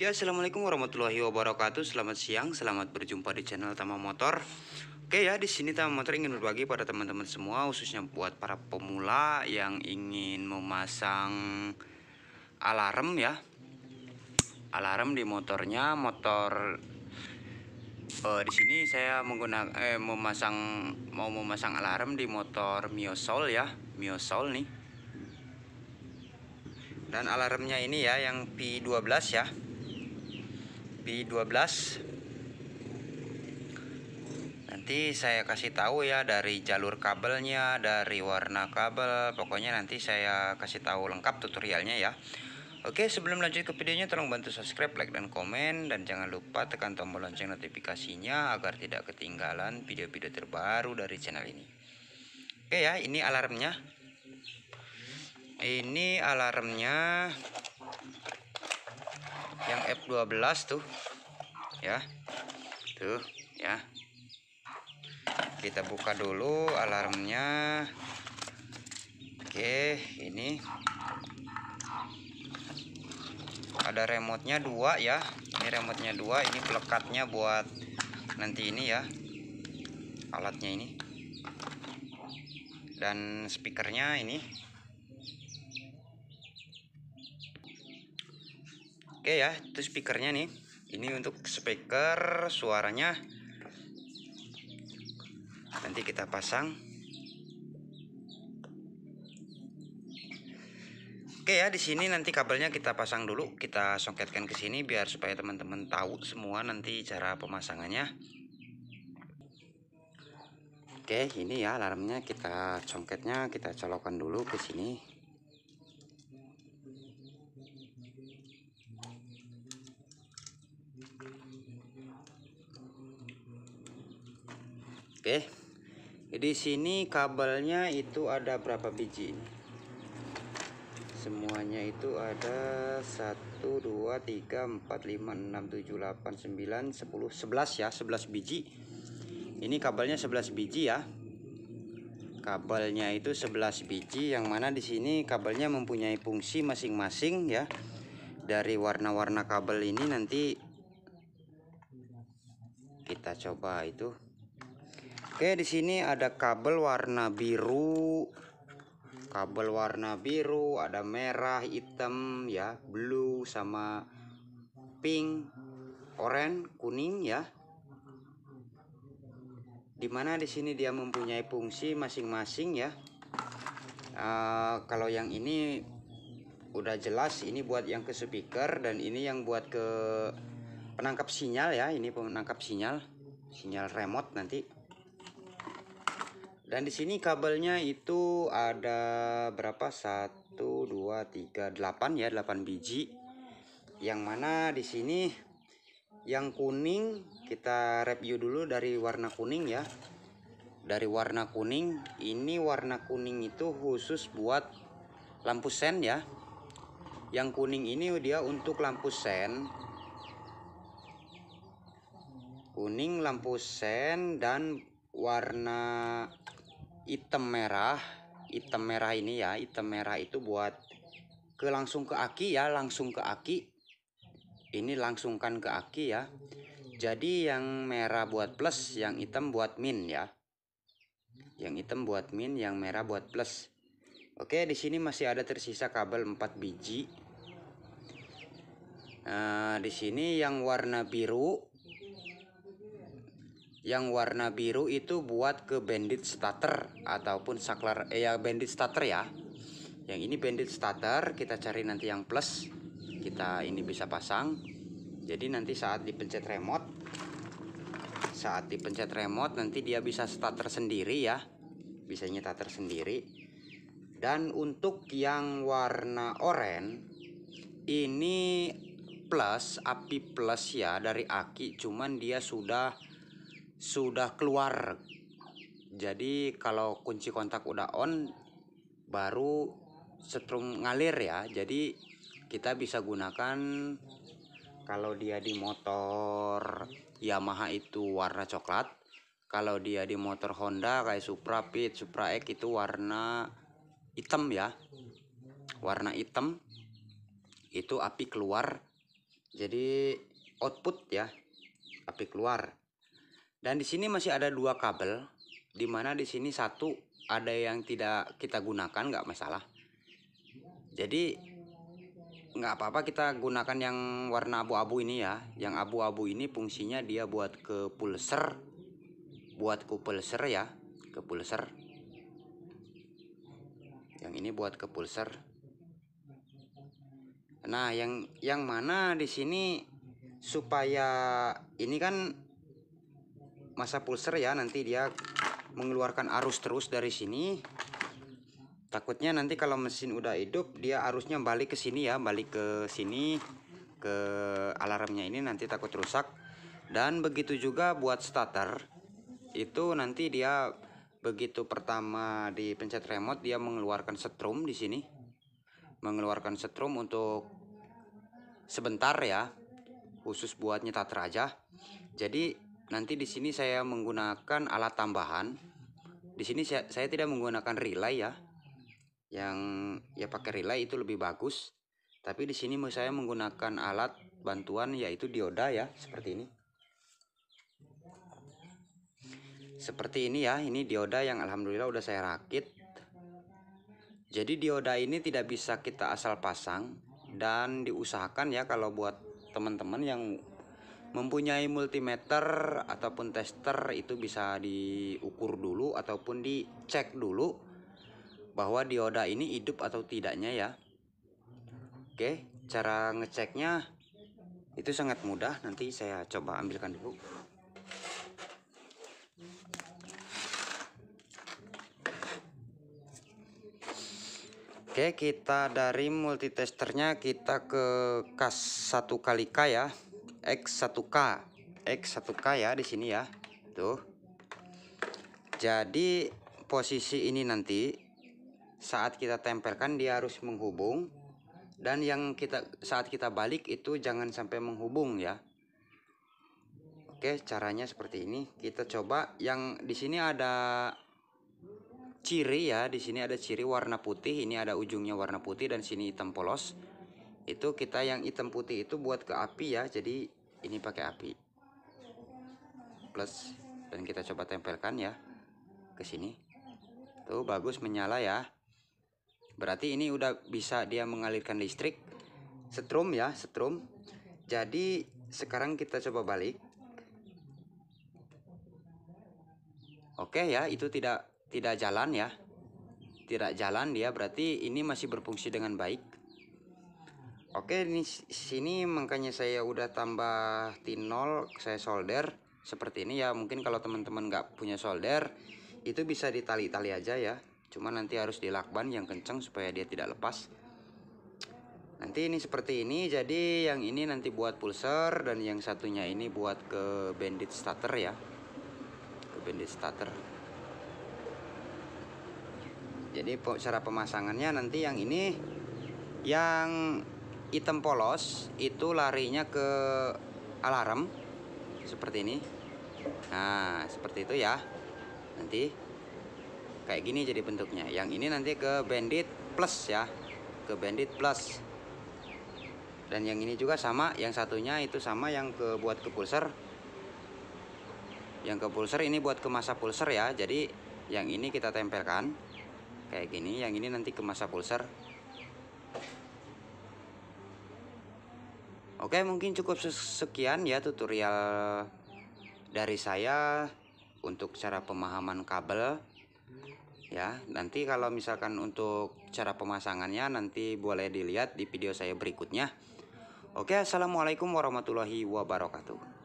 Oke ya, assalamualaikum warahmatullahi wabarakatuh Selamat siang, selamat berjumpa di channel Tama Motor Oke ya, di sini Tama Motor ingin berbagi pada teman-teman semua Khususnya buat para pemula yang ingin memasang alarm ya Alarm di motornya, motor uh, di sini saya menggunakan eh, memasang mau memasang alarm di motor Mio Soul ya Mio Soul nih dan alarmnya ini ya yang P12 ya B12 nanti saya kasih tahu ya dari jalur kabelnya dari warna kabel pokoknya nanti saya kasih tahu lengkap tutorialnya ya Oke sebelum lanjut ke videonya tolong bantu subscribe like dan komen dan jangan lupa tekan tombol lonceng notifikasinya agar tidak ketinggalan video-video terbaru dari channel ini Oke ya ini alarmnya ini alarmnya yang F12 tuh ya tuh ya kita buka dulu alarmnya oke ini ada remotenya dua ya ini remotenya dua ini pelekatnya buat nanti ini ya alatnya ini dan speakernya ini oke ya itu speakernya nih ini untuk speaker suaranya nanti kita pasang oke ya di sini nanti kabelnya kita pasang dulu kita songketkan ke sini biar supaya teman-teman tahu semua nanti cara pemasangannya oke ini ya alarmnya kita songketnya kita colokkan dulu ke sini Oke. Di sini kabelnya itu ada berapa biji ini? Semuanya itu ada 1 2 3 4 5 6 7 8 9 10 11 ya, 11 biji. Ini kabelnya 11 biji ya. Kabelnya itu 11 biji yang mana di sini kabelnya mempunyai fungsi masing-masing ya. Dari warna-warna kabel ini nanti kita coba itu Oke, di sini ada kabel warna biru. Kabel warna biru, ada merah, hitam ya, blue sama pink, oranye, kuning ya. Dimana di sini dia mempunyai fungsi masing-masing ya. Uh, kalau yang ini udah jelas ini buat yang ke speaker dan ini yang buat ke penangkap sinyal ya ini penangkap sinyal sinyal remote nanti dan di sini kabelnya itu ada berapa? Satu dua tiga delapan ya, delapan biji. Yang mana di sini yang kuning kita review dulu dari warna kuning ya. Dari warna kuning, ini warna kuning itu khusus buat lampu sen ya. Yang kuning ini dia untuk lampu sen. Kuning lampu sen dan warna item merah item merah ini ya item merah itu buat ke langsung ke aki ya langsung ke aki ini langsungkan ke aki ya jadi yang merah buat plus yang hitam buat min ya yang hitam buat min yang merah buat plus oke di sini masih ada tersisa kabel 4 biji nah di sini yang warna biru yang warna biru itu buat ke bandit starter ataupun saklar eh ya bandit starter ya yang ini bandit starter kita cari nanti yang plus kita ini bisa pasang jadi nanti saat dipencet remote saat dipencet remote nanti dia bisa starter sendiri ya bisa starter sendiri dan untuk yang warna oranye ini plus api plus ya dari aki cuman dia sudah sudah keluar jadi kalau kunci kontak udah on baru setrum ngalir ya jadi kita bisa gunakan kalau dia di motor Yamaha itu warna coklat kalau dia di motor Honda kayak Supra Pit Supra X itu warna hitam ya warna hitam itu api keluar jadi output ya api keluar dan di sini masih ada dua kabel, di mana di sini satu ada yang tidak kita gunakan, nggak masalah. Jadi nggak apa-apa kita gunakan yang warna abu-abu ini ya. Yang abu-abu ini fungsinya dia buat ke pulser, buat ke pulser ya, ke pulser. Yang ini buat ke pulser. Nah, yang yang mana di sini supaya ini kan masa pulser ya nanti dia mengeluarkan arus terus dari sini takutnya nanti kalau mesin udah hidup dia arusnya balik ke sini ya balik ke sini ke alarmnya ini nanti takut rusak dan begitu juga buat starter itu nanti dia begitu pertama dipencet remote dia mengeluarkan setrum di sini mengeluarkan setrum untuk sebentar ya khusus buat nyetar aja jadi nanti di sini saya menggunakan alat tambahan di sini saya, saya tidak menggunakan relay ya yang ya pakai relay itu lebih bagus tapi di sini saya menggunakan alat bantuan yaitu dioda ya seperti ini seperti ini ya ini dioda yang alhamdulillah udah saya rakit jadi dioda ini tidak bisa kita asal pasang dan diusahakan ya kalau buat teman-teman yang mempunyai multimeter ataupun tester itu bisa diukur dulu ataupun dicek dulu bahwa dioda ini hidup atau tidaknya ya oke cara ngeceknya itu sangat mudah nanti saya coba ambilkan dulu oke kita dari multitesternya kita ke kas satu kali K ya X1K X1K ya di sini ya tuh jadi posisi ini nanti saat kita tempelkan dia harus menghubung dan yang kita saat kita balik itu jangan sampai menghubung ya Oke caranya seperti ini kita coba yang di sini ada ciri ya di sini ada ciri warna putih ini ada ujungnya warna putih dan sini hitam polos itu kita yang hitam putih itu buat ke api ya jadi ini pakai api plus dan kita coba tempelkan ya ke sini tuh bagus menyala ya berarti ini udah bisa dia mengalirkan listrik setrum ya setrum jadi sekarang kita coba balik oke ya itu tidak tidak jalan ya tidak jalan dia berarti ini masih berfungsi dengan baik Oke, ini sini makanya saya udah tambah tinol, saya solder seperti ini ya. Mungkin kalau teman-teman nggak punya solder, itu bisa ditali-tali aja ya. Cuma nanti harus dilakban yang kenceng supaya dia tidak lepas. Nanti ini seperti ini, jadi yang ini nanti buat pulser dan yang satunya ini buat ke bandit starter ya. Ke bandit starter. Jadi cara pemasangannya nanti yang ini yang hitam polos itu larinya ke alarm seperti ini nah seperti itu ya nanti kayak gini jadi bentuknya yang ini nanti ke bandit plus ya ke bandit plus dan yang ini juga sama yang satunya itu sama yang ke buat ke pulser yang ke pulser ini buat ke masa pulser ya jadi yang ini kita tempelkan kayak gini yang ini nanti ke masa pulser Oke mungkin cukup sekian ya tutorial dari saya untuk cara pemahaman kabel ya nanti kalau misalkan untuk cara pemasangannya nanti boleh dilihat di video saya berikutnya Oke assalamualaikum warahmatullahi wabarakatuh